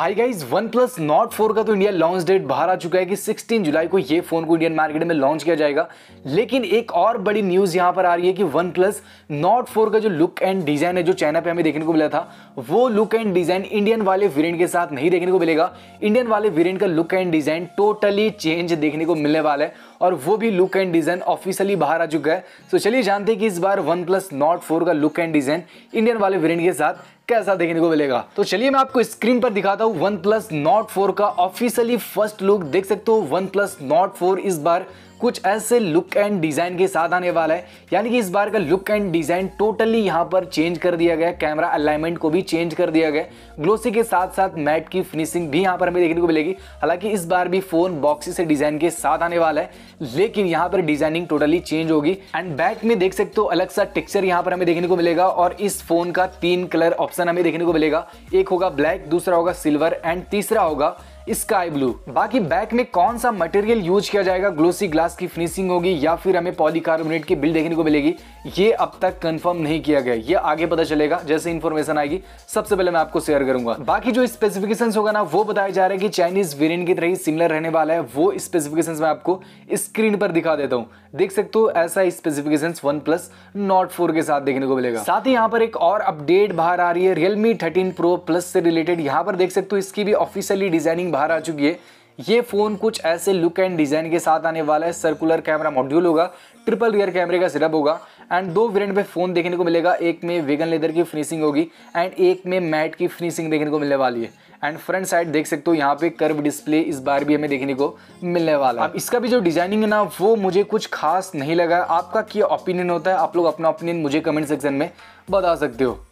high guys OnePlus Nord four का तो India launch date बाहर आ चुका है कि 16 जुलाई को ये फोन को इंडियन मार्केट में लॉन्च किया जाएगा लेकिन एक और बड़ी न्यूज यहाँ पर आ रही है कि वन प्लस नॉट फोर का जो लुक एंड डिजाइन है जो चाइना पे हमें देखने को मिला था वो लुक एंड डिजाइन इंडियन वाले वेरियंट के साथ नहीं देखने को मिलेगा इंडियन वाले वेरियंट का look and design totally change देखने को मिलने वाला है और वो भी लुक एंड डिज़ाइन ऑफिशियली बाहर आ चुका है तो चलिए जानते हैं कि इस बार वन प्लस नॉट फोर का लुक एंड डिज़ाइन इंडियन वाले वेरियंट के साथ कैसा देखने को मिलेगा तो चलिए मैं आपको स्क्रीन पर दिखाता हूँ वन प्लस नॉट फोर का ऑफिशियली फर्स्ट लुक देख सकते हो वन प्लस नॉट फोर इस बार कुछ ऐसे लुक एंड डिज़ाइन के साथ आने वाला है यानी कि इस बार का लुक एंड डिज़ाइन टोटली यहाँ पर चेंज कर दिया गया कैमरा अलाइनमेंट को भी चेंज कर दिया गया ग्लोसी के साथ साथ मैट की फिनिशिंग भी यहाँ पर हमें देखने को मिलेगी हालांकि इस बार भी फ़ोन बॉक्सी से डिज़ाइन के साथ आने वाला है लेकिन यहाँ पर डिज़ाइनिंग टोटली चेंज होगी एंड बैक में देख सकते हो अलग सा टेक्सचर यहाँ पर हमें देखने को मिलेगा और इस फ़ोन का तीन कलर ऑप्शन हमें देखने को मिलेगा एक होगा ब्लैक दूसरा होगा सिल्वर एंड तीसरा होगा स्काई ब्लू बाकी बैक में कौन सा मटेरियल यूज किया जाएगा ग्लोसी ग्लास की फिनिशिंग होगी या फिर हमें पॉलीकार्बोनेट की बिल देखने को मिलेगी ये अब तक कंफर्म नहीं किया गया ये आगे पता चलेगा जैसे इन्फॉर्मेशन आएगी सबसे पहले मैं आपको शेयर करूंगा बाकी जो स्पेसिफिकेशन होगा ना वो बताया जा रहा है कि चाइनीज वेरियंट की तरह ही सिमिलर रहने वाला है वो स्पेसिफिकेशन मैं आपको स्क्रीन पर दिखा देता हूँ देख सकते हो ऐसा specification OnePlus Nord four के साथ देखने को मिलेगा साथ ही यहाँ पर एक और अपडेट बाहर आ रही है रियलमी थर्टीन प्रो प्लस से रिलेटेड यहाँ पर देख सकते हो इसकी भी ऑफिशियली डिजाइनिंग स्क्रीन बाहर आ चुकी है ये फ़ोन कुछ ऐसे लुक एंड डिज़ाइन के साथ आने वाला है सर्कुलर कैमरा मॉड्यूल होगा ट्रिपल रियर कैमरे का सिरप होगा एंड दो वेरिएंट में फ़ोन देखने को मिलेगा एक में वेगन लेदर की फिनिशिंग होगी एंड एक में मैट की फिनिशिंग देखने को मिलने वाली है एंड फ्रंट साइड देख सकते हो यहाँ पे कर्व डिस्प्ले इस बार भी हमें देखने को मिलने वाला अब इसका भी जो डिजाइनिंग है ना वो मुझे कुछ खास नहीं लगा आपका क्या ओपिनियन होता है आप लोग अपना ओपिनियन मुझे कमेंट सेक्शन में बता सकते हो